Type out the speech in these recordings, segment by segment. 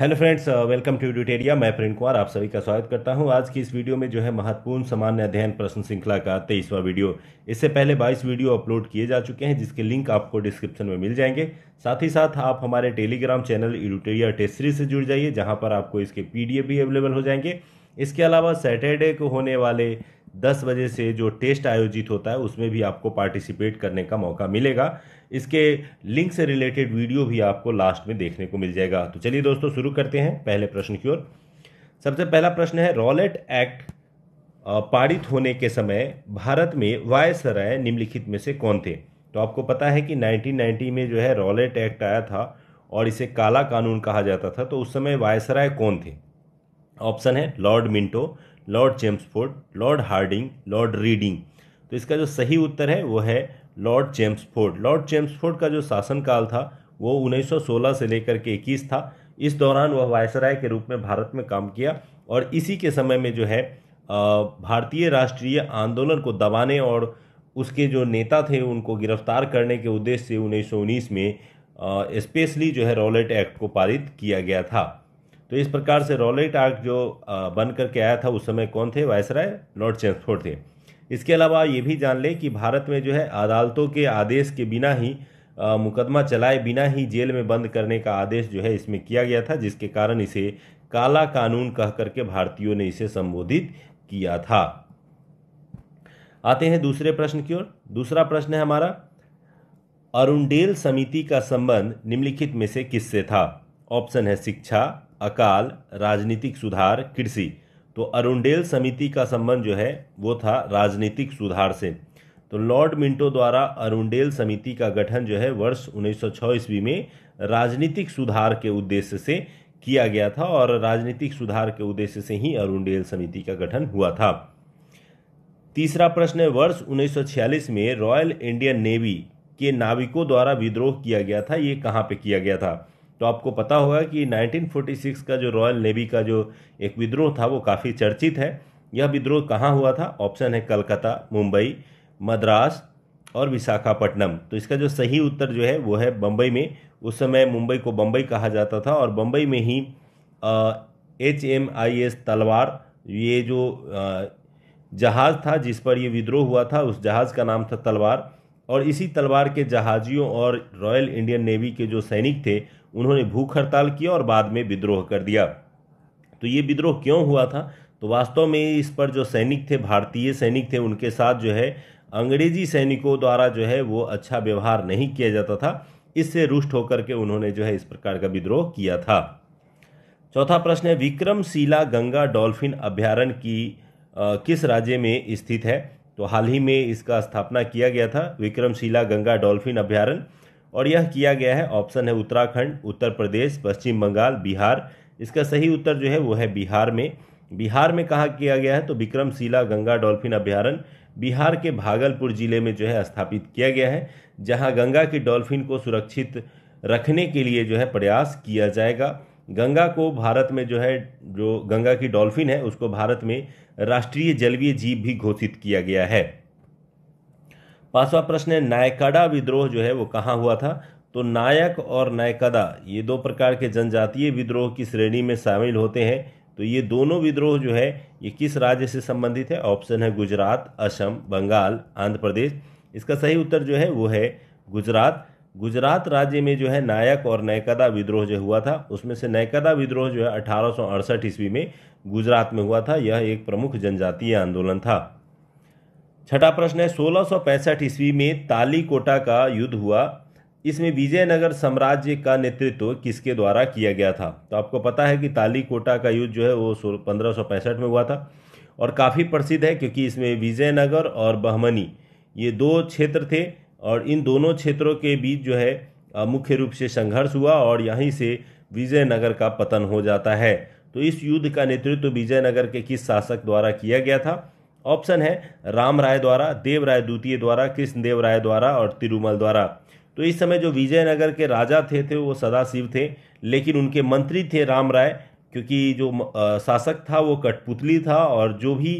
hello friends welcome to Edutoria मैं प्रेम कुमार आप सभी का स्वागत करता हूं आज की इस वीडियो में जो है महत्वपूर्ण सामान्य अध्ययन प्रश्न श्रृंखला का तेईसवां वीडियो इससे पहले बाईस वीडियो अपलोड किए जा चुके हैं जिसके लिंक आपको डिस्क्रिप्शन में मिल जाएंगे साथ ही साथ आप हमारे Telegram channel Edutoria test series से जुड़ जाइए जहाँ पर आपको इसके पी भी अवेलेबल हो जाएंगे इसके अलावा सैटरडे को होने वाले दस बजे से जो टेस्ट आयोजित होता है उसमें भी आपको पार्टिसिपेट करने का मौका मिलेगा इसके लिंक से रिलेटेड वीडियो भी आपको लास्ट में देखने को मिल जाएगा तो चलिए दोस्तों शुरू करते हैं पहले प्रश्न की ओर सबसे पहला प्रश्न है रॉलेट एक्ट पारित होने के समय भारत में वायसराय निम्नलिखित में से कौन थे तो आपको पता है कि 1990 में जो है रॉलेट एक्ट आया था और इसे काला कानून कहा जाता था तो उस समय वायसराय कौन थे ऑप्शन है Lord Minto Lord Chelmsford Lord Hardinge Lord Reading तो इसका जो सही उत्तर है वो है लॉर्ड चेम्सफोर्ड लॉर्ड चेम्सफोर्ड का जो शासनकाल था वो 1916 से लेकर के 21 था इस दौरान वह वायसराय के रूप में भारत में काम किया और इसी के समय में जो है भारतीय राष्ट्रीय आंदोलन को दबाने और उसके जो नेता थे उनको गिरफ्तार करने के उद्देश्य से 1919 में स्पेशली जो है रॉलेट एक्ट को पारित किया गया था तो इस प्रकार से रॉलेट एक्ट जो बन करके आया था उस समय कौन थे वायसराय लॉर्ड चेम्सफोर्ड थे इसके अलावा ये भी जान लें कि भारत में जो है अदालतों के आदेश के बिना ही आ, मुकदमा चलाए बिना ही जेल में बंद करने का आदेश जो है इसमें किया गया था जिसके कारण इसे काला कानून कह करके भारतीयों ने इसे संबोधित किया था आते हैं दूसरे प्रश्न की ओर दूसरा प्रश्न है हमारा अरुणडेल समिति का संबंध निम्नलिखित में से किससे था ऑप्शन है शिक्षा अकाल राजनीतिक सुधार कृषि तो अरुणेल समिति का संबंध जो है वो था राजनीतिक सुधार से तो लॉर्ड मिंटो द्वारा अरुणेल समिति का गठन जो है वर्ष 1906 ईस्वी में राजनीतिक सुधार के उद्देश्य से किया गया था और राजनीतिक सुधार के उद्देश्य से ही अरुणेल समिति का गठन हुआ था तीसरा प्रश्न है वर्ष 1946 में रॉयल इंडियन नेवी के नाविकों द्वारा विद्रोह किया गया था ये कहाँ पे किया गया था तो आपको पता होगा कि 1946 का जो रॉयल नेवी का जो एक विद्रोह था वो काफ़ी चर्चित है यह विद्रोह कहाँ हुआ था ऑप्शन है कलकत्ता मुंबई मद्रास और विशाखापट्टनम तो इसका जो सही उत्तर जो है वो है बम्बई में उस समय मुंबई को बम्बई कहा जाता था और बम्बई में ही H M I S Talwar ये जो जहाज़ था जिस पर ये विद्रोह हुआ था उस जहाज़ का नाम था तलवार और इसी तलवार के जहाजियों और रॉयल इंडियन नेवी के जो सैनिक थे उन्होंने भूख हड़ताल किया और बाद में विद्रोह कर दिया तो ये विद्रोह क्यों हुआ था तो वास्तव में इस पर जो सैनिक थे भारतीय सैनिक थे उनके साथ जो है अंग्रेजी सैनिकों द्वारा जो है वो अच्छा व्यवहार नहीं किया जाता था इससे रुष्ट होकर के उन्होंने जो है इस प्रकार का विद्रोह किया था चौथा प्रश्न है विक्रमशिला गंगा डॉल्फिन अभ्यारण्य की आ, किस राज्य में स्थित है तो हाल ही में इसका स्थापना किया गया था विक्रमशिला गंगा डॉल्फिन अभ्यारण्य और यह किया गया है ऑप्शन है उत्तराखंड उत्तर प्रदेश पश्चिम बंगाल बिहार इसका सही उत्तर जो है वो है बिहार में बिहार में कहाँ किया गया है तो विक्रमशिला गंगा डॉल्फिन अभ्यारण्य बिहार के भागलपुर जिले में जो है स्थापित किया गया है जहाँ गंगा की डॉल्फिन को सुरक्षित रखने के लिए जो है प्रयास किया जाएगा गंगा को भारत में जो है जो गंगा की डॉल्फिन है उसको भारत में राष्ट्रीय जलवीय जीव भी घोषित किया गया है पांचवा प्रश्न है नायकाडा विद्रोह जो है वो कहाँ हुआ था तो नायक और नायकदा ये दो प्रकार के जनजातीय विद्रोह की श्रेणी में शामिल होते हैं तो ये दोनों विद्रोह जो है ये किस राज्य से संबंधित है ऑप्शन है गुजरात असम बंगाल आंध्र प्रदेश इसका सही उत्तर जो है वो है गुजरात गुजरात राज्य में जो है नायक और नयकदा विद्रोह जो हुआ था उसमें से नयकदा विद्रोह जो है अठारह ईस्वी में गुजरात में हुआ था यह एक प्रमुख जनजातीय आंदोलन था छठा प्रश्न है सोलह ईस्वी में तालीकोटा का युद्ध हुआ इसमें विजयनगर साम्राज्य का नेतृत्व किसके द्वारा किया गया था तो आपको पता है कि तालीकोटा का युद्ध जो है वो पंद्रह में हुआ था और काफ़ी प्रसिद्ध है क्योंकि इसमें विजयनगर और बहमनी ये दो क्षेत्र थे और इन दोनों क्षेत्रों के बीच जो है मुख्य रूप से संघर्ष हुआ और यहीं से विजयनगर का पतन हो जाता है तो इस युद्ध का नेतृत्व विजयनगर के किस शासक द्वारा किया गया था ऑप्शन है राम राय द्वारा देव राय द्वितीय द्वारा कृष्ण देव राय द्वारा और तिरुमल द्वारा तो इस समय जो विजयनगर के राजा थे थे वो सदाशिव थे लेकिन उनके मंत्री थे राम राय क्योंकि जो शासक था वो कठपुतली था और जो भी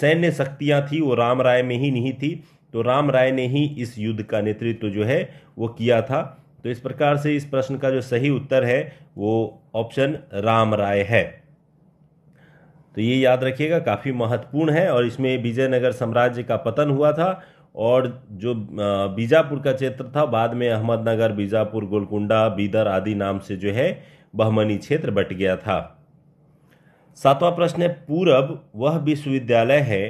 सैन्य शक्तियाँ थी वो राम राय में ही नहीं थी तो राम राय ने ही इस युद्ध का नेतृत्व जो है वो किया था तो इस प्रकार से इस प्रश्न का जो सही उत्तर है वो ऑप्शन राम राय है तो ये याद रखिएगा काफ़ी महत्वपूर्ण है और इसमें विजयनगर साम्राज्य का पतन हुआ था और जो बीजापुर का क्षेत्र था बाद में अहमदनगर बीजापुर गोलकुंडा बीदर आदि नाम से जो है बहमनी क्षेत्र बट गया था सातवां प्रश्न है पूरब वह विश्वविद्यालय है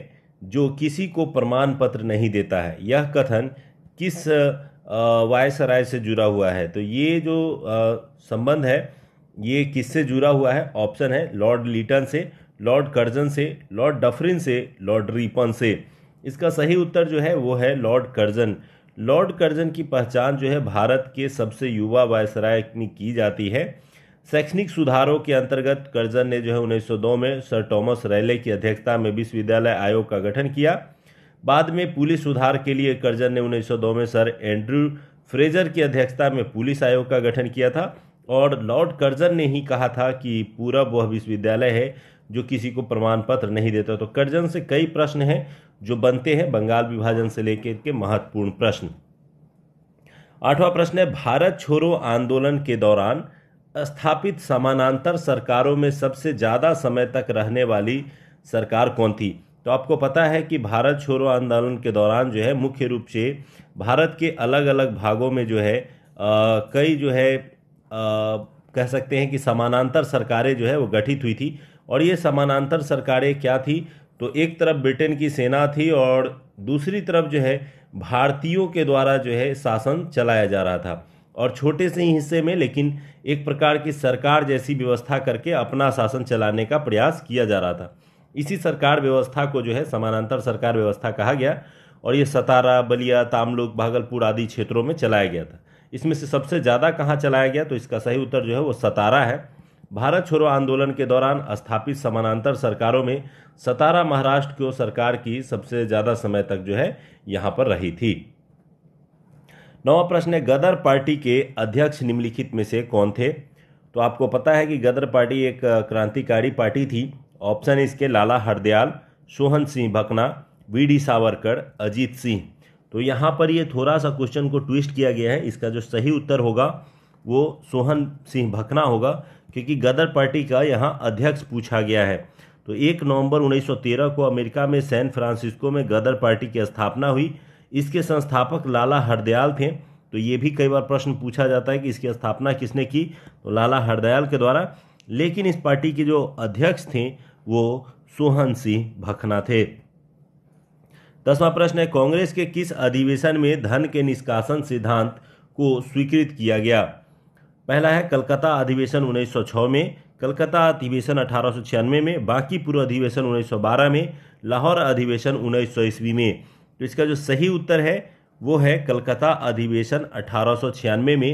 जो किसी को प्रमाण पत्र नहीं देता है यह कथन किस वायसराय से जुड़ा हुआ है तो ये जो संबंध है ये किससे जुड़ा हुआ है ऑप्शन है लॉर्ड लीटन से लॉर्ड कर्जन से लॉर्ड डफरिन से लॉर्ड रीपन से इसका सही उत्तर जो है वो है लॉर्ड कर्जन लॉर्ड कर्जन की पहचान जो है भारत के सबसे युवा वायसराय में की जाती है शैक्षणिक सुधारों के अंतर्गत कर्जन ने जो है 1902 में सर टॉमस रैले की अध्यक्षता में विश्वविद्यालय आयोग का गठन किया बाद में पुलिस सुधार के लिए कर्जन ने 1902 में सर एंड्रू फ्रेजर की अध्यक्षता में पुलिस आयोग का गठन किया था और लॉर्ड कर्जन ने ही कहा था कि पूरब वह विश्वविद्यालय है जो किसी को प्रमाण पत्र नहीं देता तो कर्जन से कई प्रश्न हैं जो बनते हैं बंगाल विभाजन से लेकर के महत्वपूर्ण प्रश्न आठवां प्रश्न है भारत छोड़ो आंदोलन के दौरान स्थापित समानांतर सरकारों में सबसे ज़्यादा समय तक रहने वाली सरकार कौन थी तो आपको पता है कि भारत छोड़ो आंदोलन के दौरान जो है मुख्य रूप से भारत के अलग अलग भागों में जो है आ, कई जो है आ, कह सकते हैं कि समानांतर सरकारें जो है वो गठित हुई थी और ये समानांतर सरकारें क्या थी तो एक तरफ ब्रिटेन की सेना थी और दूसरी तरफ जो है भारतीयों के द्वारा जो है शासन चलाया जा रहा था और छोटे से ही हिस्से में लेकिन एक प्रकार की सरकार जैसी व्यवस्था करके अपना शासन चलाने का प्रयास किया जा रहा था इसी सरकार व्यवस्था को जो है समानांतर सरकार व्यवस्था कहा गया और ये सतारा बलिया तामलुक भागलपुर आदि क्षेत्रों में चलाया गया था इसमें से सबसे ज़्यादा कहाँ चलाया गया तो इसका सही उत्तर जो है वो सतारा है भारत छोड़ो आंदोलन के दौरान स्थापित समानांतर सरकारों में सतारा महाराष्ट्र की सरकार की सबसे ज़्यादा समय तक जो है यहां पर रही थी नवा प्रश्न है गदर पार्टी के अध्यक्ष निम्नलिखित में से कौन थे तो आपको पता है कि गदर पार्टी एक क्रांतिकारी पार्टी थी ऑप्शन इसके लाला हरदयाल सोहन सिंह भकना वी डी सावरकर अजीत सिंह तो यहाँ पर ये थोड़ा सा क्वेश्चन को ट्विस्ट किया गया है इसका जो सही उत्तर होगा वो सोहन सिंह भकना होगा क्योंकि गदर पार्टी का यहाँ अध्यक्ष पूछा गया है तो एक नवंबर 1913 को अमेरिका में सैन फ्रांसिस्को में गदर पार्टी की स्थापना हुई इसके संस्थापक लाला हरदयाल थे तो ये भी कई बार प्रश्न पूछा जाता है कि इसकी स्थापना किसने की तो लाला हरदयाल के द्वारा लेकिन इस पार्टी के जो अध्यक्ष थे वो सोहन सिंह भखना थे दसवां प्रश्न है कांग्रेस के किस अधिवेशन में धन के निष्कासन सिद्धांत को स्वीकृत किया गया पहला है कलकत्ता अधिवेशन 1906 में कलकत्ता अधिवेशन अठारह में बाकी पूर्व अधिवेशन 1912 में लाहौर अधिवेशन उन्नीस ईस्वी में तो इसका जो सही उत्तर है वो है कलकत्ता अधिवेशन अठारह में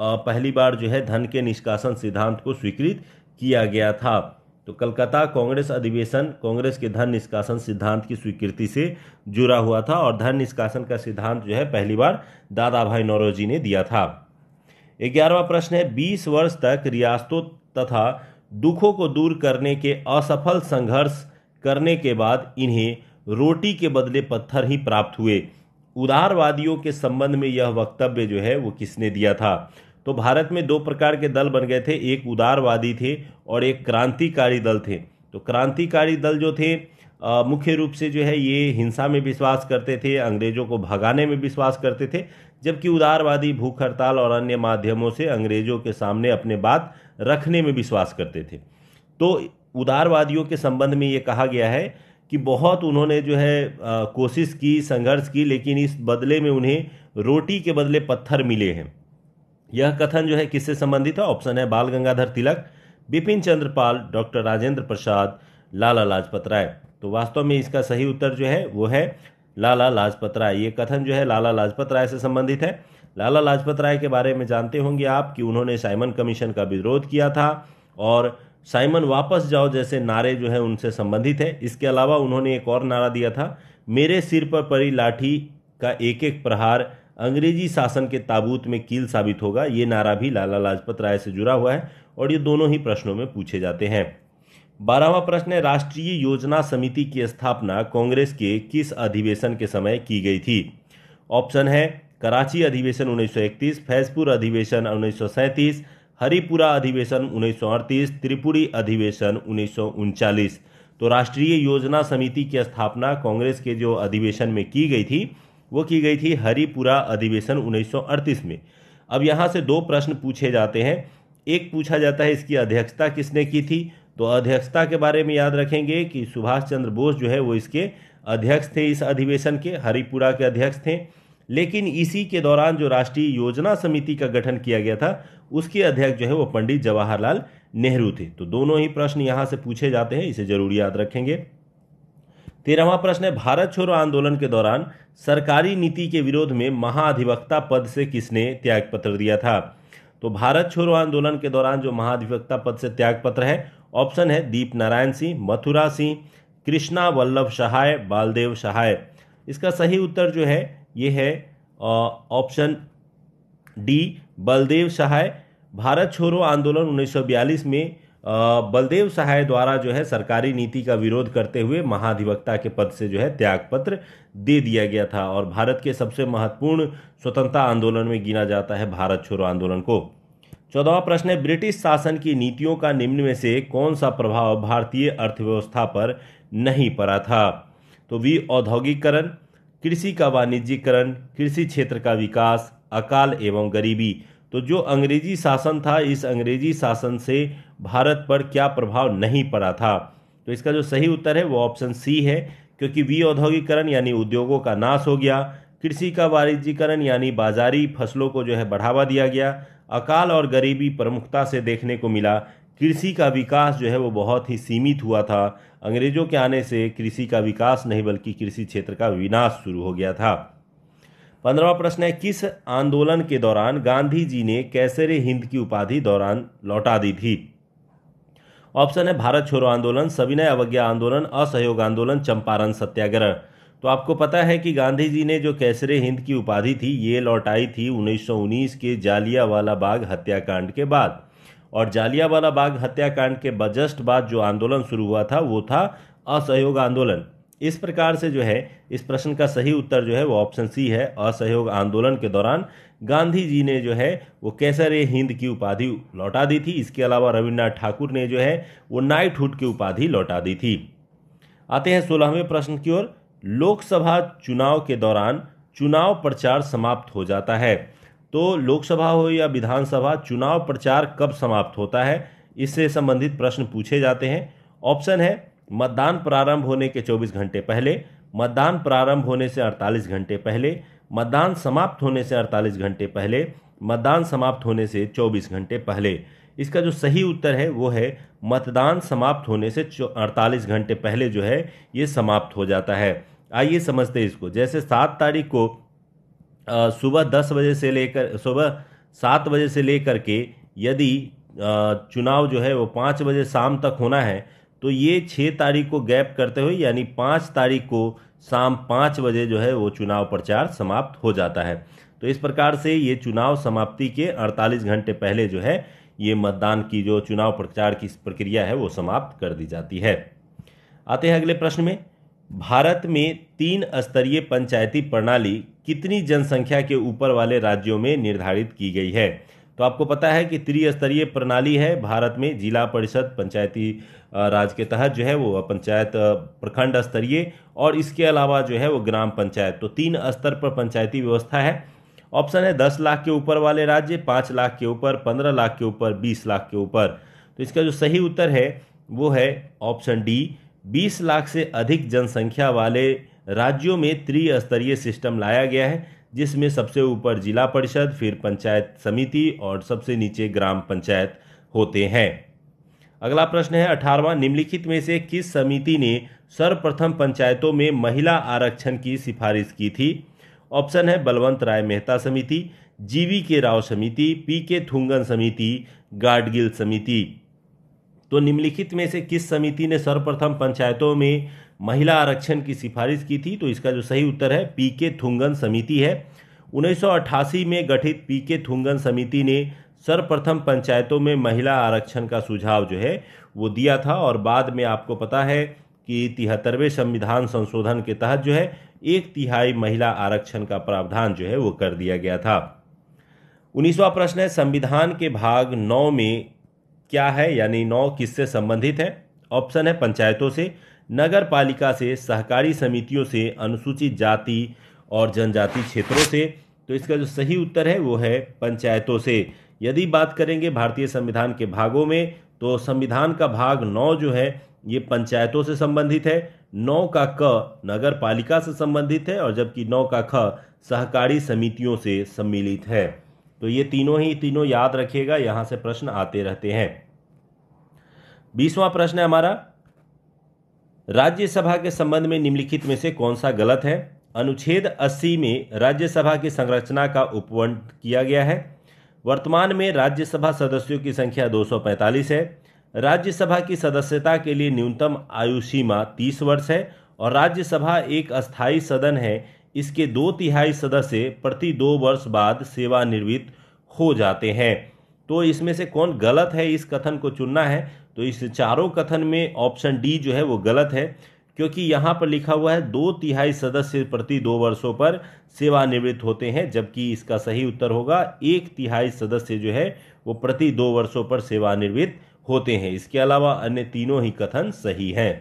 पहली बार जो है धन के निष्कासन सिद्धांत को स्वीकृत किया गया था तो कलकत्ता कांग्रेस अधिवेशन कांग्रेस के धन निष्कासन सिद्धांत की स्वीकृति से जुड़ा हुआ था और धन निष्कासन का सिद्धांत जो है पहली बार दादा भाई नौरोजी ने दिया था ग्यारहवा प्रश्न है बीस वर्ष तक रियासतों तथा दुखों को दूर करने के असफल संघर्ष करने के बाद इन्हें रोटी के बदले पत्थर ही प्राप्त हुए उदारवादियों के संबंध में यह वक्तव्य जो है वो किसने दिया था तो भारत में दो प्रकार के दल बन गए थे एक उदारवादी थे और एक क्रांतिकारी दल थे तो क्रांतिकारी दल जो थे मुख्य रूप से जो है ये हिंसा में विश्वास करते थे अंग्रेजों को भगाने में विश्वास करते थे जबकि उदारवादी भूख हड़ताल और अन्य माध्यमों से अंग्रेजों के सामने अपने बात रखने में विश्वास करते थे तो उदारवादियों के संबंध में ये कहा गया है कि बहुत उन्होंने जो है कोशिश की संघर्ष की लेकिन इस बदले में उन्हें रोटी के बदले पत्थर मिले हैं यह कथन जो है किससे संबंधित है ऑप्शन है बाल गंगाधर तिलक बिपिन चंद्र पाल डॉक्टर राजेंद्र प्रसाद लाला लाजपत राय तो वास्तव में इसका सही उत्तर जो है वो है लाला लाजपत राय ये कथन जो है लाला लाजपत राय से संबंधित है लाला लाजपत राय के बारे में जानते होंगे आप कि उन्होंने साइमन कमीशन का विरोध किया था और साइमन वापस जाओ जैसे नारे जो है उनसे संबंधित है इसके अलावा उन्होंने एक और नारा दिया था मेरे सिर पर पड़ी लाठी का एक एक प्रहार अंग्रेजी शासन के ताबूत में कील साबित होगा ये नारा भी लाला लाजपत राय से जुड़ा हुआ है और ये दोनों ही प्रश्नों में पूछे जाते हैं बारहवा प्रश्न है राष्ट्रीय योजना समिति की स्थापना कांग्रेस के किस अधिवेशन के समय की गई थी ऑप्शन है कराची अधिवेशन 1931, फैजपुर अधिवेशन 1937, हरिपुरा अधिवेशन 1938, त्रिपुरी अधिवेशन उन्नीस तो राष्ट्रीय योजना समिति की स्थापना कांग्रेस के जो अधिवेशन में की गई थी वो की गई थी हरिपुरा अधिवेशन उन्नीस में अब यहाँ से दो प्रश्न पूछे जाते हैं एक पूछा जाता है इसकी अध्यक्षता किसने की थी तो अध्यक्षता के बारे में याद रखेंगे कि सुभाष चंद्र बोस जो है वो इसके अध्यक्ष थे इस अधिवेशन के हरिपुरा के अध्यक्ष थे लेकिन इसी के दौरान जो राष्ट्रीय योजना समिति का गठन किया गया था उसके अध्यक्ष जो है वो पंडित जवाहरलाल नेहरू थे तो दोनों ही प्रश्न यहाँ से पूछे जाते हैं इसे जरूर याद रखेंगे तेरहवा प्रश्न है भारत छोड़ो आंदोलन के दौरान सरकारी नीति के विरोध में महाधिवक्ता पद से किसने त्यागपत्र दिया था तो भारत छोड़ो आंदोलन के दौरान जो महाधिवक्ता पद से त्यागपत्र है ऑप्शन है दीप नारायण सिंह मथुरा सिंह कृष्णा वल्लभ सहाय बालदेव सहाय इसका सही उत्तर जो है ये है ऑप्शन डी बलदेव सहाय भारत छोड़ो आंदोलन 1942 में बलदेव सहाय द्वारा जो है सरकारी नीति का विरोध करते हुए महाधिवक्ता के पद से जो है त्यागपत्र दे दिया गया था और भारत के सबसे महत्वपूर्ण स्वतंत्रता आंदोलन में गिना जाता है भारत छोड़ो आंदोलन को चौदहवा प्रश्न है ब्रिटिश शासन की नीतियों का निम्न में से कौन सा प्रभाव भारतीय अर्थव्यवस्था पर नहीं पड़ा था तो वी औद्योगिकरण कृषि का वाणिज्यकरण कृषि क्षेत्र का विकास अकाल एवं गरीबी तो जो अंग्रेजी शासन था इस अंग्रेजी शासन से भारत पर क्या प्रभाव नहीं पड़ा था तो इसका जो सही उत्तर है वो ऑप्शन सी है क्योंकि वी औद्योगिकरण यानी उद्योगों का नाश हो गया कृषि का वाणिज्यकरण यानी बाजारी फसलों को जो है बढ़ावा दिया गया अकाल और गरीबी प्रमुखता से देखने को मिला कृषि का विकास जो है वो बहुत ही सीमित हुआ था अंग्रेजों के आने से कृषि का विकास नहीं बल्कि कृषि क्षेत्र का विनाश शुरू हो गया था पंद्रवा प्रश्न है किस आंदोलन के दौरान गांधी जी ने कैसेरे हिंद की उपाधि दौरान लौटा दी थी ऑप्शन है भारत छोड़ो आंदोलन सविनय अवज्ञा आंदोलन असहयोग आंदोलन चंपारण सत्याग्रह तो आपको पता है कि गांधी जी ने जो कैसरे हिंद की उपाधि थी ये लौटाई थी 1919 के जालियावाला बाग हत्याकांड के बाद और जालियावाला बाग हत्याकांड के बजस्ट बाद जो आंदोलन शुरू हुआ था वो था असहयोग आंदोलन इस प्रकार से जो है इस प्रश्न का सही उत्तर जो है वो ऑप्शन सी है असहयोग आंदोलन के दौरान गांधी जी ने जो है वो कैसर हिंद की उपाधि लौटा दी थी इसके अलावा रविन्द्रनाथ ठाकुर ने जो है वो नाइटहुड की उपाधि लौटा दी थी आते हैं सोलहवें प्रश्न की ओर लोकसभा चुनाव के दौरान चुनाव प्रचार समाप्त हो जाता है तो लोकसभा हो या विधानसभा चुनाव प्रचार कब समाप्त होता है इससे संबंधित प्रश्न पूछे जाते हैं ऑप्शन है मतदान प्रारंभ होने के 24 घंटे पहले मतदान प्रारंभ होने से 48 घंटे पहले मतदान समाप्त होने से 48 घंटे पहले मतदान समाप्त होने से 24 घंटे पहले इसका जो सही उत्तर है वो है मतदान समाप्त होने से अड़तालीस घंटे पहले जो है ये समाप्त हो जाता है आइए समझते हैं इसको जैसे सात तारीख को सुबह दस बजे से लेकर सुबह सात बजे से लेकर के यदि चुनाव जो है वो पाँच बजे शाम तक होना है तो ये छः तारीख को गैप करते हुए यानी पाँच तारीख को शाम पाँच बजे जो है वो चुनाव प्रचार समाप्त हो जाता है तो इस प्रकार से ये चुनाव समाप्ति के 48 घंटे पहले जो है ये मतदान की जो चुनाव प्रचार की प्रक्रिया है वो समाप्त कर दी जाती है आते हैं अगले प्रश्न में भारत में तीन स्तरीय पंचायती प्रणाली कितनी जनसंख्या के ऊपर वाले राज्यों में निर्धारित की गई है तो आपको पता है कि त्रिस्तरीय प्रणाली है भारत में जिला परिषद पंचायती राज के तहत जो है वो पंचायत प्रखंड स्तरीय और इसके अलावा जो है वो ग्राम पंचायत तो तीन स्तर पर पंचायती व्यवस्था है ऑप्शन है दस लाख के ऊपर वाले राज्य पाँच लाख के ऊपर पंद्रह लाख के ऊपर बीस लाख के ऊपर तो इसका जो सही उत्तर है वो है ऑप्शन डी बीस लाख से अधिक जनसंख्या वाले राज्यों में त्रिस्तरीय सिस्टम लाया गया है जिसमें सबसे ऊपर जिला परिषद फिर पंचायत समिति और सबसे नीचे ग्राम पंचायत होते हैं अगला प्रश्न है अठारवा निम्नलिखित में से किस समिति ने सर्वप्रथम पंचायतों में महिला आरक्षण की सिफारिश की थी ऑप्शन है बलवंत राय मेहता समिति जीवी के राव समिति पी के थुंगन समिति गाडगिल समिति तो निम्नलिखित में से किस समिति ने सर्वप्रथम पंचायतों में महिला आरक्षण की सिफारिश की थी तो इसका जो सही उत्तर है पी के थुंगन समिति है 1988 में गठित पी के थुंगन समिति ने सर्वप्रथम पंचायतों में महिला आरक्षण का सुझाव जो है वो दिया था और बाद में आपको पता है कि तिहत्तरवें संविधान संशोधन के तहत जो है एक तिहाई महिला आरक्षण का प्रावधान जो है वो कर दिया गया था उन्नीसवा प्रश्न है संविधान के भाग नौ में क्या है यानी नौ किससे संबंधित है ऑप्शन है पंचायतों से नगर पालिका से सहकारी समितियों से अनुसूचित जाति और जनजाति क्षेत्रों से तो इसका जो सही उत्तर है वो है पंचायतों से यदि बात करेंगे भारतीय संविधान के भागों में तो संविधान का भाग नौ जो है ये पंचायतों से संबंधित है नौ का क नगर पालिका से संबंधित है और जबकि नौ का ख सहकारी समितियों से सम्मिलित है तो ये तीनों ही तीनों याद रखिएगा यहां से प्रश्न आते रहते हैं बीसवां प्रश्न है हमारा राज्यसभा के संबंध में निम्नलिखित में से कौन सा गलत है अनुच्छेद 80 में राज्यसभा की संरचना का उपवंट किया गया है वर्तमान में राज्यसभा सदस्यों की संख्या 245 है राज्यसभा की सदस्यता के लिए न्यूनतम आयु सीमा तीस वर्ष है और राज्यसभा एक अस्थायी सदन है इसके दो तिहाई सदस्य प्रति दो वर्ष बाद सेवानिवृत्त हो जाते हैं तो इसमें से कौन गलत है इस कथन को चुनना है तो इस चारों कथन में ऑप्शन डी जो है वो गलत है क्योंकि यहाँ पर लिखा हुआ है दो तिहाई सदस्य प्रति दो वर्षों पर सेवानिवृत्त होते हैं जबकि इसका सही उत्तर होगा एक तिहाई सदस्य जो है वो प्रति दो वर्षों पर सेवानिवृत्त होते हैं इसके अलावा अन्य तीनों ही कथन सही हैं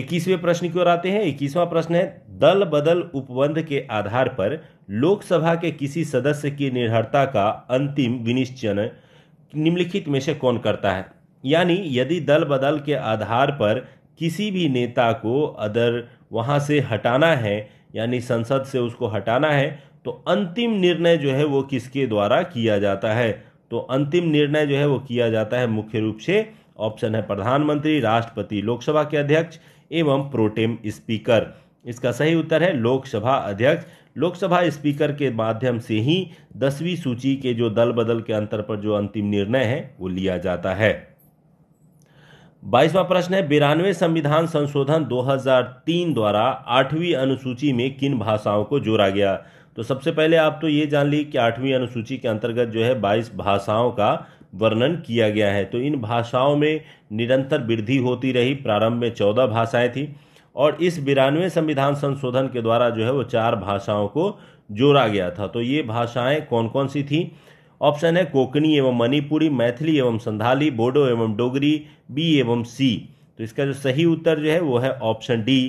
इक्कीसवें प्रश्न की ओर आते हैं इक्कीसवां प्रश्न है दल बदल उपबंध के आधार पर लोकसभा के किसी सदस्य की निर्भरता का अंतिम विनिश्चय निम्नलिखित में से कौन करता है यानी यदि दल बदल के आधार पर किसी भी नेता को अदर वहाँ से हटाना है यानी संसद से उसको हटाना है तो अंतिम निर्णय जो है वो किसके द्वारा किया जाता है तो अंतिम निर्णय जो है वो किया जाता है मुख्य रूप से ऑप्शन है प्रधानमंत्री राष्ट्रपति लोकसभा के अध्यक्ष एवं प्रोटेम स्पीकर इसका सही उत्तर है लोकसभा अध्यक्ष लोकसभा स्पीकर के माध्यम से ही दसवीं सूची के जो दल बदल के अंतर पर जो अंतिम निर्णय है वो लिया जाता है बाईसवां प्रश्न है बिरानवे संविधान संशोधन 2003 द्वारा आठवीं अनुसूची में किन भाषाओं को जोड़ा गया तो सबसे पहले आप तो ये जान ली कि आठवीं अनुसूची के अंतर्गत जो है बाईस भाषाओं का वर्णन किया गया है तो इन भाषाओं में निरंतर वृद्धि होती रही प्रारंभ में चौदह भाषाएं थी और इस बिरानवे संविधान संशोधन के द्वारा जो है वो चार भाषाओं को जोड़ा गया था तो ये भाषाएं कौन कौन सी थी ऑप्शन है कोकणी एवं मणिपुरी मैथिली एवं संधाली बोडो एवं डोगरी बी एवं सी तो इसका जो सही उत्तर जो है वो है ऑप्शन डी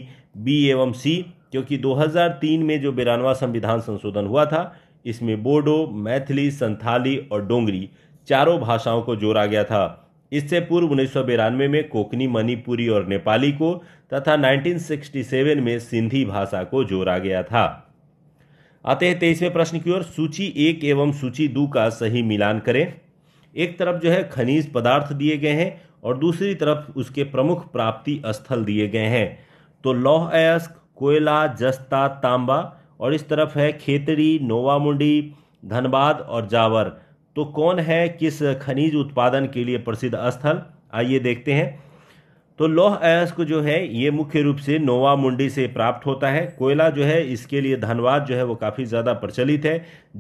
बी एवं सी क्योंकि 2003 में जो बिरानवा संविधान संशोधन हुआ था इसमें बोडो मैथिली संथाली और डोंगरी चारों भाषाओं को जोड़ा गया था इससे पूर्व उन्नीस में कोकनी मणिपुरी और नेपाली को तथा 1967 में सिंधी भाषा को जोड़ा गया था आते हैं तेईसवें प्रश्न की ओर सूची एक एवं सूची दो का सही मिलान करें एक तरफ जो है खनिज पदार्थ दिए गए हैं और दूसरी तरफ उसके प्रमुख प्राप्ति स्थल दिए गए हैं तो लौह अयस्क कोयला जस्ता तांबा और इस तरफ है खेतड़ी नोवामुंडी धनबाद और जावर तो कौन है किस खनिज उत्पादन के लिए प्रसिद्ध स्थल आइए देखते हैं तो लौह अयस्क जो है ये मुख्य रूप से नोवा मुंडी से प्राप्त होता है कोयला जो है इसके लिए धनबाद जो है वो काफ़ी ज़्यादा प्रचलित है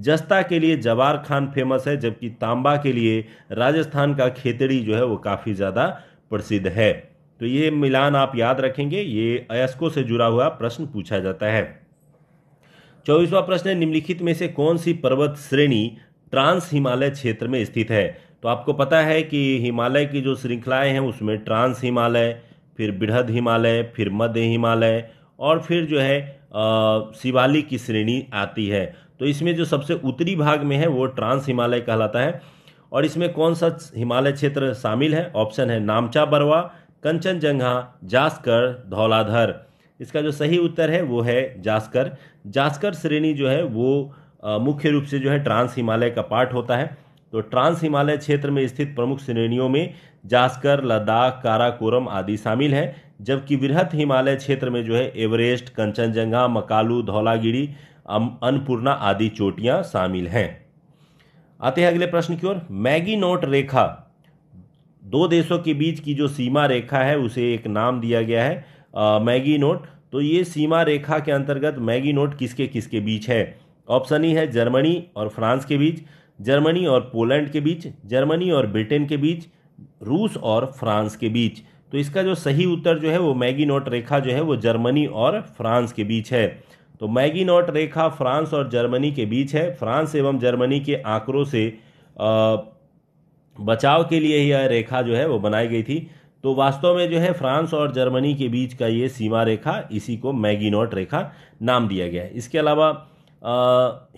जस्ता के लिए जवार खान फेमस है जबकि तांबा के लिए राजस्थान का खेतड़ी जो है वो काफ़ी ज़्यादा प्रसिद्ध है तो ये मिलान आप याद रखेंगे ये अयस्को से जुड़ा हुआ प्रश्न पूछा जाता है चौबीसवा प्रश्न है निम्नलिखित में से कौन सी पर्वत श्रेणी ट्रांस हिमालय क्षेत्र में स्थित है तो आपको पता है कि हिमालय की जो श्रृंखलाएं हैं उसमें ट्रांस हिमालय फिर बृहद हिमालय फिर मध्य हिमालय और फिर जो है शिवालिक की श्रेणी आती है तो इसमें जो सबसे उत्तरी भाग में है वो ट्रांस हिमालय कहलाता है और इसमें कौन सा हिमालय क्षेत्र शामिल है ऑप्शन है नामचा बरवा कंचनजंघा जास्कर धौलाधर इसका जो सही उत्तर है वो है जास्कर जास्कर श्रेणी जो है वो मुख्य रूप से जो है ट्रांस हिमालय का पार्ट होता है तो ट्रांस हिमालय क्षेत्र में स्थित प्रमुख श्रेणियों में जास्कर लद्दाख काराकोरम आदि शामिल है जबकि वृहत हिमालय क्षेत्र में जो है एवरेस्ट कंचनजंगा मकालू धौलागिरी अन्नपूर्णा आदि चोटियां शामिल हैं आते हैं अगले प्रश्न की ओर मैगी नोट रेखा दो देशों के बीच की जो सीमा रेखा है उसे एक नाम दिया गया है आ, मैगी नोट तो ये सीमा रेखा के अंतर्गत मैगी नोट किसके किसके बीच है ऑप्शन ई है जर्मनी और फ्रांस के बीच जर्मनी और पोलैंड के बीच जर्मनी और ब्रिटेन के बीच रूस और फ्रांस के बीच तो इसका जो सही उत्तर जो है वो मैगी नोट रेखा जो है वो जर्मनी और फ्रांस के बीच है तो मैगी नोट रेखा फ्रांस और जर्मनी के बीच है फ्रांस एवं जर्मनी के आंकड़ों से आ, बचाव के लिए यह रेखा जो है वो बनाई गई थी तो वास्तव में जो है फ्रांस और जर्मनी के बीच का ये सीमा रेखा इसी को मैगिनॉट रेखा नाम दिया गया है इसके अलावा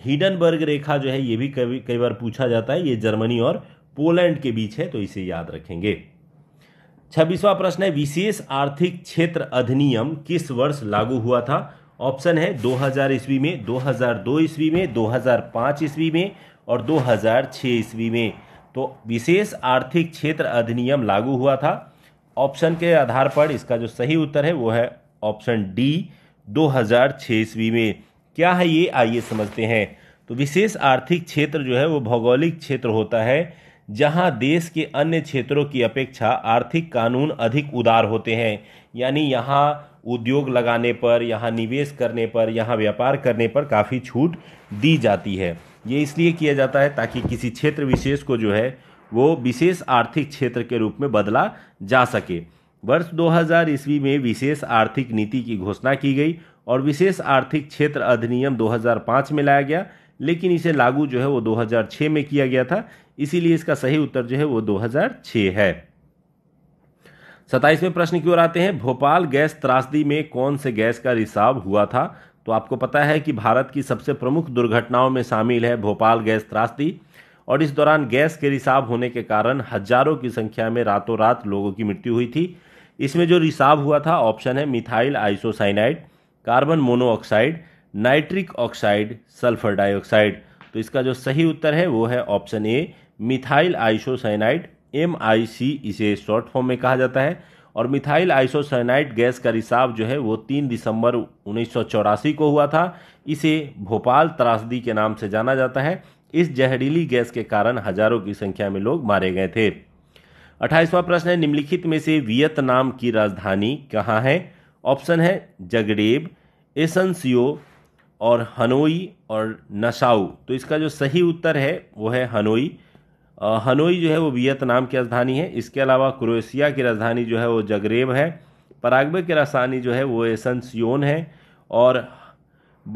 हिडनबर्ग रेखा जो है ये भी कभी कई बार पूछा जाता है ये जर्मनी और पोलैंड के बीच है तो इसे याद रखेंगे छब्बीसवां प्रश्न है विशेष आर्थिक क्षेत्र अधिनियम किस वर्ष लागू हुआ था ऑप्शन है 2000 ईस्वी में 2002 ईस्वी में 2005 ईस्वी में और 2006 ईस्वी में तो विशेष आर्थिक क्षेत्र अधिनियम लागू हुआ था ऑप्शन के आधार पर इसका जो सही उत्तर है वो है ऑप्शन डी 2006 ईस्वी में क्या है ये आइए समझते हैं तो विशेष आर्थिक क्षेत्र जो है वो भौगोलिक क्षेत्र होता है जहां देश के अन्य क्षेत्रों की अपेक्षा आर्थिक कानून अधिक उदार होते हैं यानी यहां उद्योग लगाने पर यहां निवेश करने पर यहां व्यापार करने पर काफ़ी छूट दी जाती है ये इसलिए किया जाता है ताकि किसी क्षेत्र विशेष को जो है वो विशेष आर्थिक क्षेत्र के रूप में बदला जा सके वर्ष 2000 ईस्वी में विशेष आर्थिक नीति की घोषणा की गई और विशेष आर्थिक क्षेत्र अधिनियम 2005 में लाया गया लेकिन इसे लागू जो है वो 2006 में किया गया था इसीलिए इसका सही उत्तर जो है वो 2006 है सताइसवें प्रश्न की ओर आते हैं भोपाल गैस त्रासदी में कौन से गैस का रिसाव हुआ था तो आपको पता है कि भारत की सबसे प्रमुख दुर्घटनाओं में शामिल है भोपाल गैस त्रासदी और इस दौरान गैस के रिसाव होने के कारण हजारों की संख्या में रातों रात लोगों की मृत्यु हुई थी इसमें जो रिसाव हुआ था ऑप्शन है methyl isocyanide carbon monoxide nitric oxide sulphur dioxide तो इसका जो सही उत्तर है वो है option A methyl isocyanide M I C इसे शॉर्ट फॉर्म में कहा जाता है और मिथाइल आइसोसाइनाइट गैस का रिसाव जो है वो तीन दिसंबर उन्नीस को हुआ था इसे भोपाल त्रासदी के नाम से जाना जाता है इस जहरीली गैस के कारण हजारों की संख्या में लोग मारे गए थे अट्ठाईसवां प्रश्न है निम्नलिखित में से वियतनाम की राजधानी कहाँ है ऑप्शन है जगडेब एसनसियो और हनोई और नशाऊ तो इसका जो सही उत्तर है वो है हनोई हनोई जो है वो वियतनाम की राजधानी है इसके अलावा क्रोएशिया की राजधानी जो है वो जगरेब है पराग्वे की राजधानी जो है वो एसनसियोन है और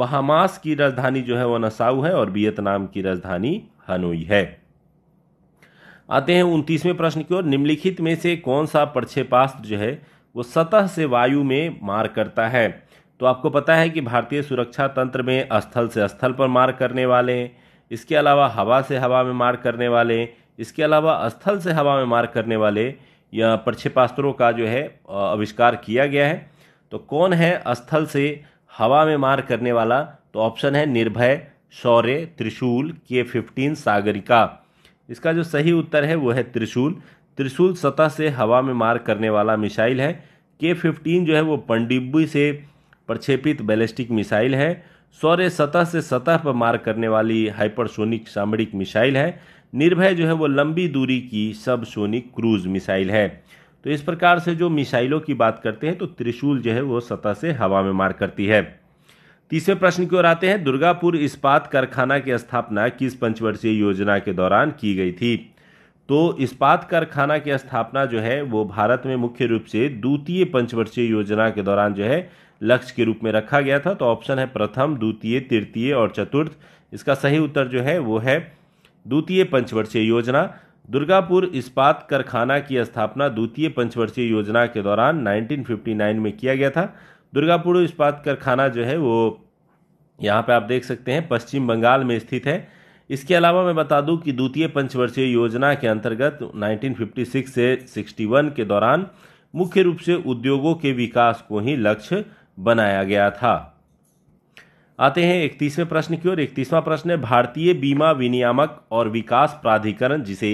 बहामास की राजधानी जो है वो नसाऊ है और वियतनाम की राजधानी हनोई है आते हैं उनतीसवें प्रश्न की ओर निम्नलिखित में से कौन सा प्रक्षेपास्त्र जो है वो सतह से वायु में मार करता है तो आपको पता है कि भारतीय सुरक्षा तंत्र में स्थल से स्थल पर मार करने वाले इसके अलावा हवा से हवा में मार करने वाले इसके अलावा स्थल से हवा में मार करने वाले या प्रक्षेपास्त्रों का जो है आविष्कार किया गया है तो कौन है स्थल से हवा में मार करने वाला तो ऑप्शन है निर्भय शौर्य त्रिशूल के फिफ्टीन सागरिका इसका जो सही उत्तर है वो है त्रिशूल त्रिशूल सतह से हवा में मार करने वाला मिसाइल है के फिफ्टीन जो है वो पंडिब्बी से प्रक्षेपित बैलिस्टिक मिसाइल है सौर्य सतह से सतह पर मार करने वाली हाइपरसोनिक सामरिक मिसाइल है निर्भय जो है वो लंबी दूरी की सबसोनिक क्रूज मिसाइल है तो इस प्रकार से जो मिसाइलों की बात करते हैं तो त्रिशूल जो है वो सतह से हवा में मार करती है तीसरे प्रश्न की ओर आते हैं दुर्गापुर इस्पात कारखाना की स्थापना किस पंचवर्षीय योजना के दौरान की गई थी तो इस्पात कारखाना की स्थापना जो है वो भारत में मुख्य रूप से द्वितीय पंचवर्षीय योजना के दौरान जो है लक्ष्य के रूप में रखा गया था तो ऑप्शन है प्रथम द्वितीय तृतीय और चतुर्थ इसका सही उत्तर जो है वो है द्वितीय पंचवर्षीय योजना दुर्गापुर इस्पात कारखाना की स्थापना द्वितीय पंचवर्षीय योजना के दौरान 1959 में किया गया था दुर्गापुर इस्पात कारखाना जो है वो यहाँ पे आप देख सकते हैं पश्चिम बंगाल में स्थित है इसके अलावा मैं बता दूं कि द्वितीय पंचवर्षीय योजना के अंतर्गत 1956 से 61 के दौरान मुख्य रूप से उद्योगों के विकास को ही लक्ष्य बनाया गया था आते हैं इकतीसवें प्रश्न की ओर इकतीसवां प्रश्न है भारतीय बीमा विनियामक और विकास प्राधिकरण जिसे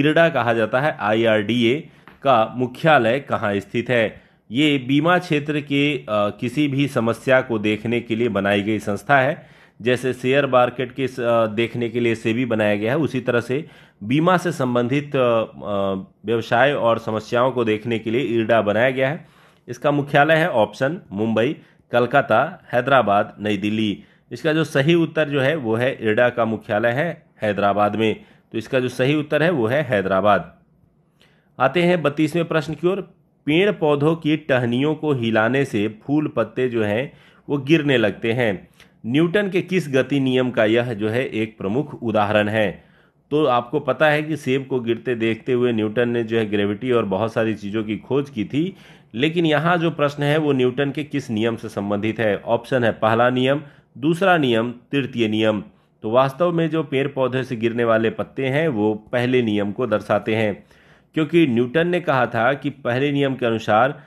इरडा कहा जाता है आईआरडीए का मुख्यालय कहाँ स्थित है ये बीमा क्षेत्र के आ, किसी भी समस्या को देखने के लिए बनाई गई संस्था है जैसे शेयर मार्केट के देखने के लिए से भी बनाया गया है उसी तरह से बीमा से संबंधित व्यवसाय और समस्याओं को देखने के लिए इरडा बनाया गया है इसका मुख्यालय है ऑप्शन मुंबई कलकत्ता हैदराबाद नई दिल्ली इसका जो सही उत्तर जो है वो है इरडा का मुख्यालय है हैदराबाद में तो इसका जो सही उत्तर है वो है हैदराबाद आते हैं बत्तीसवें प्रश्न की ओर पेड़ पौधों की टहनियों को हिलाने से फूल पत्ते जो हैं वो गिरने लगते हैं न्यूटन के किस गति नियम का यह जो है एक प्रमुख उदाहरण है तो आपको पता है कि सेब को गिरते देखते हुए न्यूटन ने जो है ग्रेविटी और बहुत सारी चीज़ों की खोज की थी लेकिन यहाँ जो प्रश्न है वो न्यूटन के किस नियम से संबंधित है ऑप्शन है पहला नियम दूसरा नियम तृतीय नियम तो वास्तव में जो पेड़ पौधे से गिरने वाले पत्ते हैं वो पहले नियम को दर्शाते हैं क्योंकि न्यूटन ने कहा था कि पहले नियम के अनुसार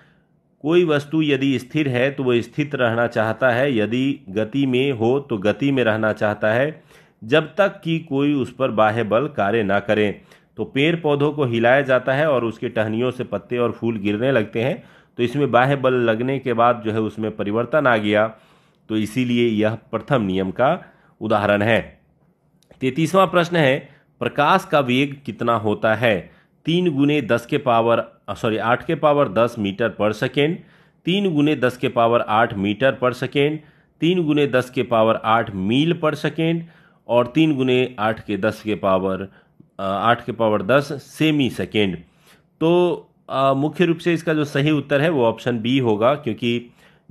कोई वस्तु यदि स्थिर है तो वह स्थित रहना चाहता है यदि गति में हो तो गति में रहना चाहता है जब तक कि कोई उस पर बाह्य बल कार्य ना करें तो पेड़ पौधों को हिलाया जाता है और उसके टहनियों से पत्ते और फूल गिरने लगते हैं तो इसमें बाह्य बल लगने के बाद जो है उसमें परिवर्तन आ गया तो इसीलिए यह प्रथम नियम का उदाहरण है तैतीसवां प्रश्न है प्रकाश का वेग कितना होता है तीन गुने दस के पावर सॉरी आठ के पावर दस मीटर पर सेकेंड तीन गुने दस के पावर आठ मीटर पर सेकेंड तीन गुने दस के पावर आठ मील पर सेकेंड और तीन गुने आठ के दस के पावर आठ के पावर दस सेमी सेकेंड तो मुख्य रूप से इसका जो सही उत्तर है वो ऑप्शन बी होगा क्योंकि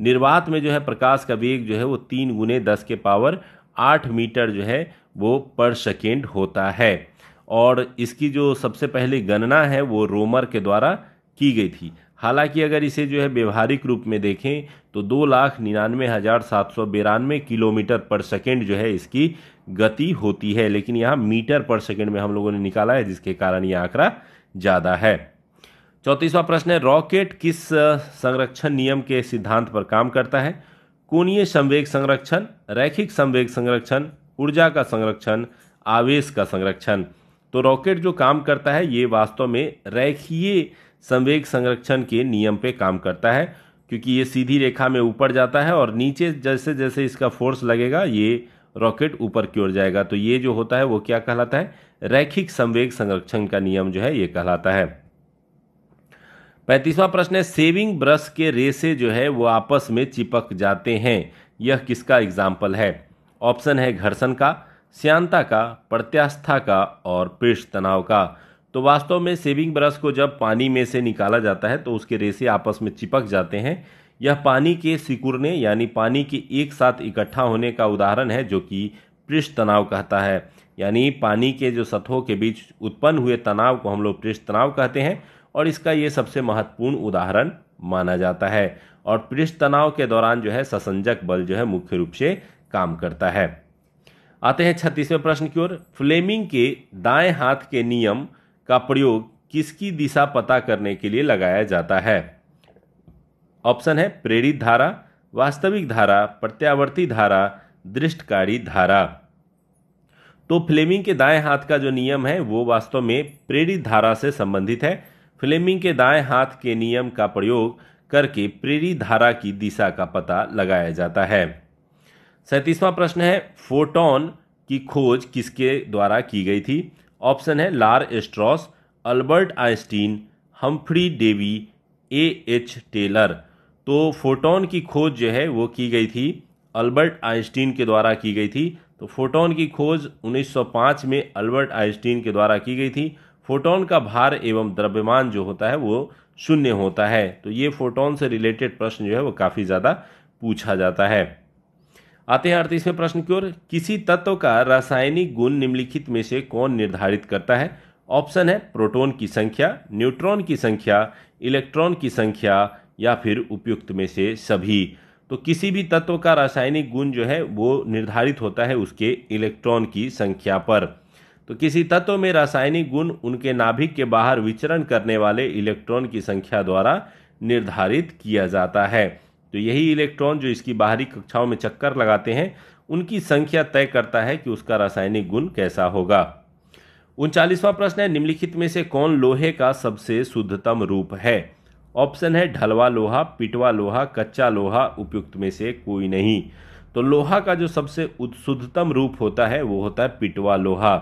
निर्वात में जो है प्रकाश का वेग जो है वो तीन गुने दस के पावर आठ मीटर जो है वो पर सेकेंड होता है और इसकी जो सबसे पहले गणना है वो रोमर के द्वारा की गई थी हालांकि अगर इसे जो है व्यवहारिक रूप में देखें तो दो लाख निन्यानवे हज़ार सात सौ बिरानवे किलोमीटर पर सेकेंड जो है इसकी गति होती है लेकिन यहाँ मीटर पर सेकेंड में हम लोगों ने निकाला है जिसके कारण यह आंकड़ा ज़्यादा है चौंतीसवां प्रश्न है रॉकेट किस संरक्षण नियम के सिद्धांत पर काम करता है कोणीय संवेग संरक्षण रैखिक संवेग संरक्षण ऊर्जा का संरक्षण आवेश का संरक्षण तो रॉकेट जो काम करता है ये वास्तव में रैखीय संवेग संरक्षण के नियम पे काम करता है क्योंकि ये सीधी रेखा में ऊपर जाता है और नीचे जैसे जैसे इसका फोर्स लगेगा ये रॉकेट ऊपर की ओर जाएगा तो ये जो होता है वो क्या कहलाता है रैखिक संवेग संरक्षण का नियम जो है ये कहलाता है पैंतीसवां प्रश्न है सेविंग ब्रश के रेसे जो है वो आपस में चिपक जाते हैं यह किसका एग्जाम्पल है ऑप्शन है घर्षण का श्यांता का प्रत्यास्था का और पेश तनाव का तो वास्तव में सेविंग ब्रश को जब पानी में से निकाला जाता है तो उसके रेसे आपस में चिपक जाते हैं यह पानी के सिकुड़ने यानी पानी के एक साथ इकट्ठा होने का उदाहरण है जो कि पृष्ठ तनाव कहता है यानी पानी के जो सतहों के बीच उत्पन्न हुए तनाव को हम लोग पृष्ठ तनाव कहते हैं और इसका ये सबसे महत्वपूर्ण उदाहरण माना जाता है और पृष्ठ तनाव के दौरान जो है ससंजक बल जो है मुख्य रूप से काम करता है आते हैं छत्तीसवें प्रश्न की ओर फ्लेमिंग के दाएं हाथ के नियम का प्रयोग किसकी दिशा पता करने के लिए लगाया जाता है ऑप्शन है प्रेरित धारा वास्तविक धारा प्रत्यावर्ती धारा दृष्टकारी धारा तो फ्लेमिंग के दाएं हाथ का जो नियम है वो वास्तव में प्रेरित धारा से संबंधित है फ्लेमिंग के दाएं हाथ के नियम का प्रयोग करके प्रेरित धारा की दिशा का पता लगाया जाता है सैंतीसवां प्रश्न है फोटोन की खोज किसके द्वारा की गई थी ऑप्शन है लार एस्ट्रॉस Albert Einstein Humphry Davy A H Taylor तो फोटोन की खोज जो है वो की गई थी अल्बर्ट आइंस्टीन के द्वारा की गई थी तो फोटोन की खोज 1905 में अल्बर्ट आइंस्टीन के द्वारा की गई थी फोटोन का भार एवं द्रव्यमान जो होता है वो शून्य होता है तो ये फोटोन से रिलेटेड प्रश्न जो है वो काफ़ी ज़्यादा पूछा जाता है आते हैं अड़तीसवें प्रश्न की ओर किसी तत्व का रासायनिक गुण निम्नलिखित में से कौन निर्धारित करता है ऑप्शन है प्रोटॉन की संख्या न्यूट्रॉन की संख्या इलेक्ट्रॉन की संख्या या फिर उपयुक्त में से सभी तो किसी भी तत्व का रासायनिक गुण जो है वो निर्धारित होता है उसके इलेक्ट्रॉन की संख्या पर तो किसी तत्व में रासायनिक गुण उनके नाभिक के बाहर विचरण करने वाले इलेक्ट्रॉन की संख्या द्वारा निर्धारित किया जाता है तो यही इलेक्ट्रॉन जो इसकी बाहरी कक्षाओं में चक्कर लगाते हैं उनकी संख्या तय करता है कि उसका रासायनिक गुण कैसा होगा उनचालीसवां प्रश्न है निम्नलिखित में से कौन लोहे का सबसे शुद्धतम रूप है ऑप्शन है ढलवा लोहा पिटवा लोहा कच्चा लोहा उपयुक्त में से कोई नहीं तो लोहा का जो सबसे शुद्धतम रूप होता है वो होता है पिटवा लोहा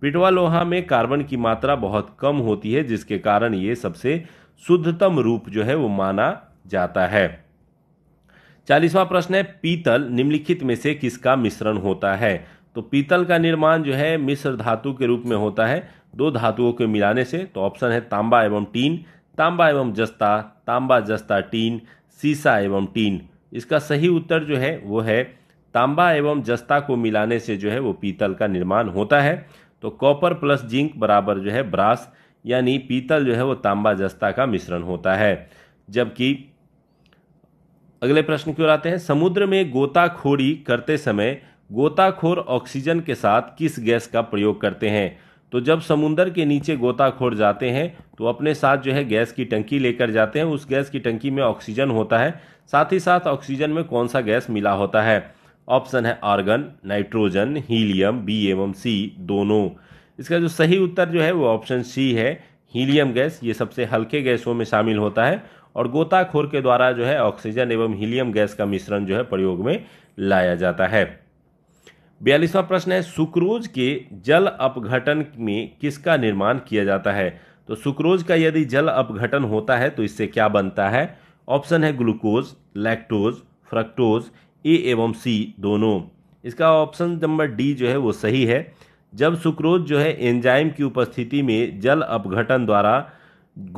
पिटवा लोहा में कार्बन की मात्रा बहुत कम होती है जिसके कारण ये सबसे शुद्धतम रूप जो है वो माना जाता है चालीसवा प्रश्न है पीतल निम्नलिखित में से किसका मिश्रण होता है तो पीतल का निर्माण जो है मिश्र धातु के रूप में होता है दो धातुओं के मिलाने से तो ऑप्शन है तांबा एवं टीन तांबा एवं जस्ता तांबा जस्ता टीन सीसा एवं टीन इसका सही उत्तर जो है वो है तांबा एवं जस्ता को मिलाने से जो है वो पीतल का निर्माण होता है तो कॉपर प्लस जिंक बराबर जो है ब्रास यानी पीतल जो है वो तांबा जस्ता का मिश्रण होता है जबकि अगले प्रश्न की ओर आते हैं समुद्र में गोताखोरी करते समय गोताखोर ऑक्सीजन के साथ किस गैस का प्रयोग करते हैं तो जब समुंदर के नीचे गोताखोर जाते हैं तो अपने साथ जो है गैस की टंकी लेकर जाते हैं उस गैस की टंकी में ऑक्सीजन होता है साथ ही साथ ऑक्सीजन में कौन सा गैस मिला होता है ऑप्शन है आर्गन नाइट्रोजन हीलियम बी एवं सी दोनों इसका जो सही उत्तर जो है वो ऑप्शन सी है हीलियम गैस ये सबसे हल्के गैसों में शामिल होता है और गोताखोर के द्वारा जो है ऑक्सीजन एवं हीलियम गैस का मिश्रण जो है प्रयोग में लाया जाता है बयालीसवां प्रश्न है सुक्रोज के जल अपघटन में किसका निर्माण किया जाता है तो सुक्रोज का यदि जल अपघटन होता है तो इससे क्या बनता है ऑप्शन है ग्लूकोज लैक्टोज फ्रक्टोज ए एवं सी दोनों इसका ऑप्शन नंबर डी जो है वो सही है जब सुक्रोज जो है एंजाइम की उपस्थिति में जल अपघटन द्वारा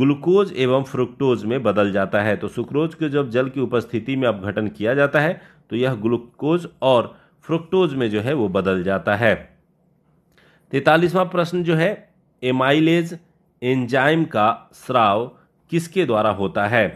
ग्लूकोज एवं फ्रुक्टोज में बदल जाता है तो सुक्रोज को जब जल की उपस्थिति में अपघटन किया जाता है तो यह ग्लूकोज और फ्रुक्टोज में जो है वो बदल जाता है तैतालीसवां प्रश्न जो है एमाइलेज एंजाइम का स्राव किसके द्वारा होता है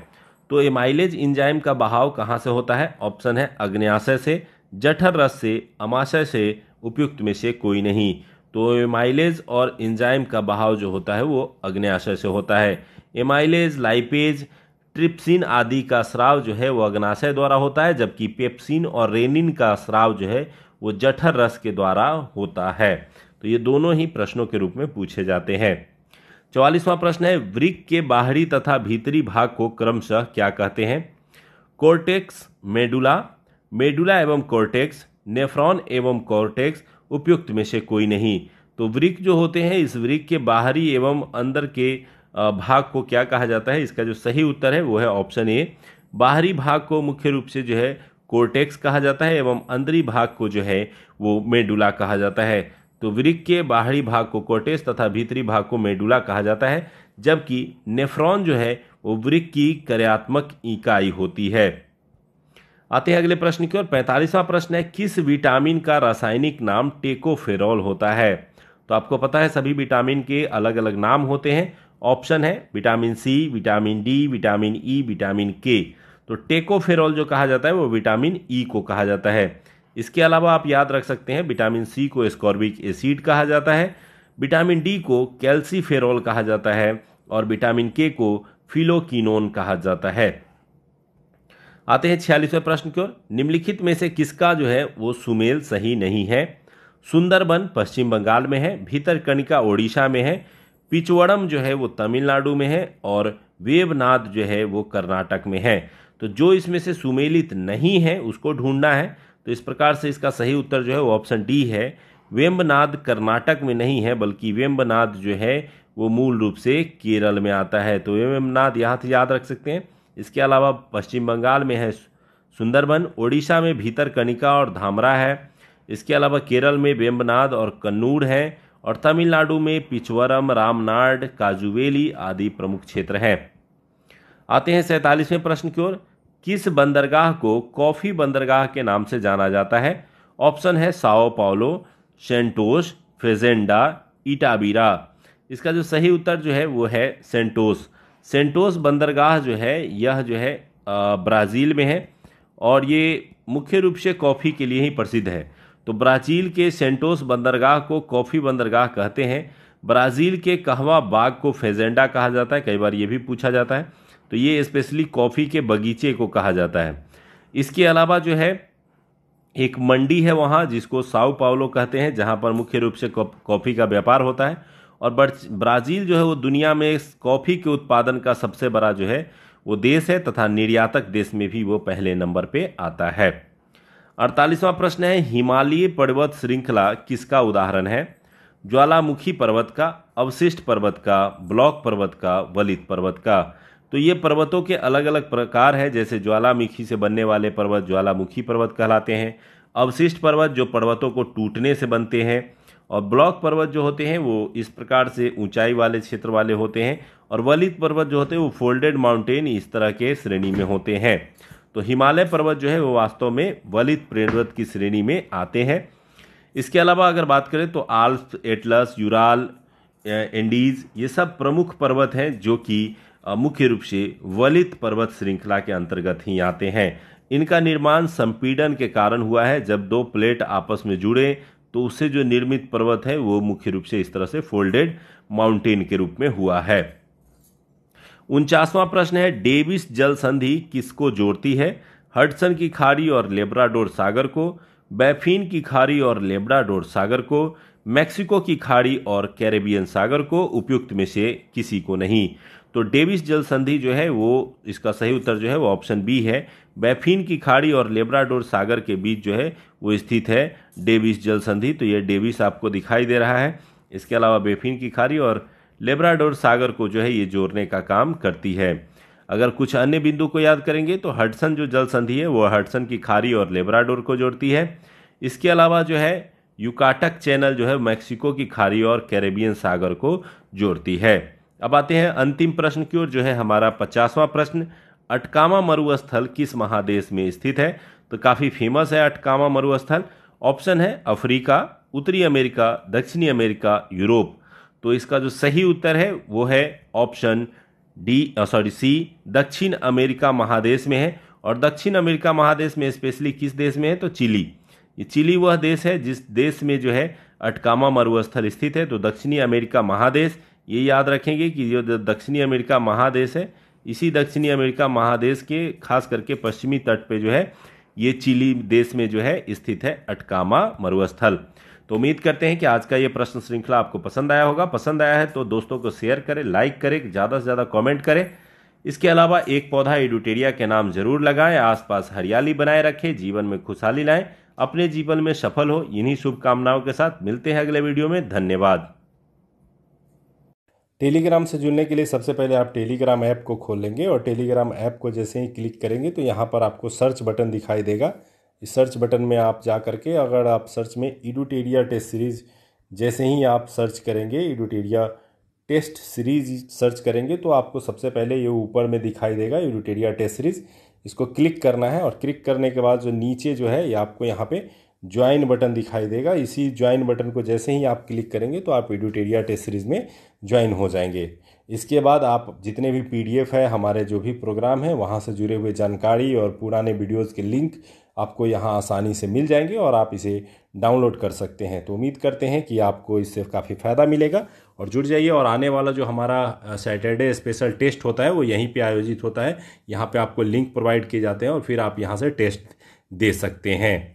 तो एमाइलेज एंजाइम का बहाव कहाँ से होता है ऑप्शन है अग्न्याशय से जठर रस से अमाशय से उपयुक्त में से कोई नहीं तो एमाइलेज और एंजाइम का बहाव जो होता है वो अग्न्याशय से होता है एमाइलेज लाइपेज ट्रिप्सिन आदि का स्राव जो है वो अग्नाशय द्वारा होता है जबकि पेप्सिन और रेनिन का स्राव जो है वो जठर रस के द्वारा होता है तो ये दोनों ही प्रश्नों के रूप में पूछे जाते हैं चौवालीसवां प्रश्न है वृक के बाहरी तथा भीतरी भाग को क्रमशः क्या कहते हैं कोर्टेक्स मेडुला मेडुला एवं कोर्टेक्स नेफ्रॉन एवं कोर्टेक्स उपयुक्त में से कोई नहीं तो वृक जो होते हैं इस वृक के बाहरी एवं अंदर के भाग को क्या कहा जाता है इसका जो सही उत्तर है वो है ऑप्शन ए बाहरी भाग को मुख्य रूप से जो है कोर्टेक्स कहा जाता है एवं अंदरी भाग को जो है वो मेडुला कहा जाता है तो वृक के बाहरी भाग को कोर्टेक्स तथा भीतरी भाग को मेडुला कहा जाता है जबकि नेफ्रॉन जो है वो वृक की कार्यात्मक इकाई होती है आते हैं अगले प्रश्न की ओर पैंतालीसवां प्रश्न है किस विटामिन का रासायनिक नाम टेकोफेरॉल होता है तो आपको पता है सभी विटामिन के अलग अलग नाम होते हैं ऑप्शन है vitamin C vitamin D vitamin E vitamin K तो टेकोफेरॉल जो कहा जाता है वो विटामिन ई e को कहा जाता है इसके अलावा आप याद रख सकते हैं विटामिन सी को स्कॉर्बिक एसिड कहा जाता है विटामिन डी को कैल्सीफेरॉल कहा जाता है और विटामिन के को फिलोकिनोन कहा जाता है आते हैं छियालीसवें प्रश्न की ओर निम्नलिखित में से किसका जो है वो सुमेल सही नहीं है सुंदरबन पश्चिम बंगाल में है भीतर कणिका ओडिशा में है पिचवड़म जो है वो तमिलनाडु में है और वेबनाथ जो है वो कर्नाटक में है तो जो इसमें से सुमेलित नहीं है उसको ढूंढना है तो इस प्रकार से इसका सही उत्तर जो है वो ऑप्शन डी है वेम्बनाद कर्नाटक में नहीं है बल्कि वेम्बनाद जो है वो मूल रूप से केरल में आता है तो वेम्बनाद यहाँ से याद रख सकते हैं इसके अलावा पश्चिम बंगाल में है सुंदरबन ओडिशा में भीतर कनिका और धामरा है इसके अलावा केरल में वेम्बनाद और कन्नूर हैं और तमिलनाडु में पिचवरम रामनाड काजुवेली आदि प्रमुख क्षेत्र हैं आते हैं सैंतालीसवें प्रश्न की ओर किस बंदरगाह को कॉफ़ी बंदरगाह के नाम से जाना जाता है ऑप्शन है Sao Paulo Santos Fazenda Itabira इसका जो सही उत्तर जो है वो है सेंटोस सेंटोस बंदरगाह जो है यह जो है ब्राज़ील में है और ये मुख्य रूप से कॉफ़ी के लिए ही प्रसिद्ध है तो ब्राज़ील के सेंटोस बंदरगाह को कॉफ़ी बंदरगाह कहते हैं ब्राज़ील के कहवा बाग को फेजेंडा कहा जाता है कई बार ये भी पूछा जाता है तो ये स्पेशली कॉफ़ी के बगीचे को कहा जाता है इसके अलावा जो है एक मंडी है वहाँ जिसको साओ पावलो कहते हैं जहाँ पर मुख्य रूप से कॉफ़ी का व्यापार होता है और ब्राज़ील जो है वो दुनिया में कॉफ़ी के उत्पादन का सबसे बड़ा जो है वो देश है तथा निर्यातक देश में भी वो पहले नंबर पर आता है अड़तालीसवां प्रश्न है हिमालयी पर्वत श्रृंखला किसका उदाहरण है ज्वालामुखी पर्वत का अवशिष्ट पर्वत का ब्लॉक पर्वत का वलित पर्वत का तो ये पर्वतों के अलग अलग प्रकार हैं जैसे ज्वालामुखी से बनने वाले पर्वत ज्वालामुखी पर्वत कहलाते हैं अवशिष्ट पर्वत जो पर्वतों को टूटने से बनते हैं और ब्लॉक पर्वत जो होते हैं वो इस प्रकार से ऊंचाई वाले क्षेत्र वाले होते हैं और वलित पर्वत जो होते हैं वो फोल्डेड माउंटेन इस तरह के श्रेणी में होते हैं तो हिमालय पर्वत जो है वो वास्तव में वलित पर्वत की श्रेणी में आते हैं इसके अलावा अगर बात करें तो आल्प्स एटलस यूराल एंडीज ये सब प्रमुख पर्वत हैं जो कि मुख्य रूप से वलित पर्वत श्रृंखला के अंतर्गत ही आते हैं इनका निर्माण संपीडन के कारण हुआ है जब दो प्लेट आपस में जुड़े तो उससे जो निर्मित पर्वत है वो मुख्य रूप से इस तरह से फोल्डेड माउंटेन के रूप में हुआ है उनचासवां प्रश्न है डेविस जल संधि किसको जोड़ती है हडसन की खाड़ी और लेब्राडोर सागर को बैफिन की खाड़ी और लेब्राडोर सागर को मैक्सिको की खाड़ी और कैरेबियन सागर को उपयुक्त में से किसी को नहीं तो डेविस जल संधि जो है वो इसका सही उत्तर जो है वो ऑप्शन बी है बैफिन की खाड़ी और लेब्राडोर सागर के बीच जो है वो स्थित है डेविस जल संधि तो ये डेविस आपको दिखाई दे रहा है इसके अलावा बेफिन की खाड़ी और लेब्राडोर सागर को जो है ये जोड़ने का काम करती है अगर कुछ अन्य बिंदु को याद करेंगे तो हडसन जो जल संधि है वह हडसन की खारी और लेब्राडोर को जोड़ती है इसके अलावा जो है युकाटक चैनल जो है मैक्सिको की खाड़ी और कैरेबियन सागर को जोड़ती है अब आते हैं अंतिम प्रश्न की ओर जो है हमारा पचासवां प्रश्न अटकामा मरुस्थल किस महादेश में स्थित है तो काफ़ी फेमस है अटकामा मरुस्थल ऑप्शन है अफ्रीका उत्तरी अमेरिका दक्षिणी अमेरिका यूरोप तो इसका जो सही उत्तर है वो है ऑप्शन डी सॉरी सी दक्षिण अमेरिका महादेश में है और दक्षिण अमेरिका महादेश में स्पेशली किस देश में है तो चिली ये चिली वह देश है जिस देश में जो है अटकामा मरुस्थल स्थित है तो दक्षिणी अमेरिका महादेश ये याद रखेंगे कि जो दक्षिणी अमेरिका महादेश है इसी दक्षिणी अमेरिका महादेश के खास करके पश्चिमी तट पे जो है ये चिली देश में जो है स्थित है अटकामा मरुस्थल तो उम्मीद करते हैं कि आज का ये प्रश्न श्रृंखला आपको पसंद आया होगा पसंद आया है तो दोस्तों को शेयर करें लाइक करें ज़्यादा से ज़्यादा कॉमेंट करें इसके अलावा एक पौधा एडुटेरिया के नाम जरूर लगाएं आसपास हरियाली बनाए रखें जीवन में खुशहाली लाएं अपने जीवन में सफल हो इन्हीं शुभकामनाओं के साथ मिलते हैं अगले वीडियो में धन्यवाद टेलीग्राम से जुड़ने के लिए सबसे पहले आप टेलीग्राम ऐप को खोलेंगे और टेलीग्राम ऐप को जैसे ही क्लिक करेंगे तो यहाँ पर आपको सर्च बटन दिखाई देगा इस सर्च बटन में आप जा करके अगर आप सर्च में इडुटेरिया टेस्ट सीरीज़ जैसे ही आप सर्च करेंगे इडुटेरिया टेस्ट सीरीज़ सर्च करेंगे तो आपको सबसे पहले ये ऊपर में दिखाई देगा इडुटेरिया टेस्ट सीरीज़ इसको क्लिक करना है और क्लिक करने के बाद जो नीचे जो है ये आपको यहाँ पे ज्वाइन बटन दिखाई देगा इसी ज्वाइन बटन को जैसे ही आप क्लिक करेंगे तो आप इडुटेरिया टेस्ट सीरीज़ में ज्वाइन हो जाएंगे इसके बाद आप जितने भी पीडीएफ है हमारे जो भी प्रोग्राम है वहाँ से जुड़े हुए जानकारी और पुराने वीडियोज़ के लिंक आपको यहाँ आसानी से मिल जाएंगे और आप इसे डाउनलोड कर सकते हैं तो उम्मीद करते हैं कि आपको इससे काफ़ी फ़ायदा मिलेगा और जुड़ जाइए और आने वाला जो हमारा सैटरडे स्पेशल टेस्ट होता है वो यहीं पे आयोजित होता है यहाँ पे आपको लिंक प्रोवाइड किए जाते हैं और फिर आप यहाँ से टेस्ट दे सकते हैं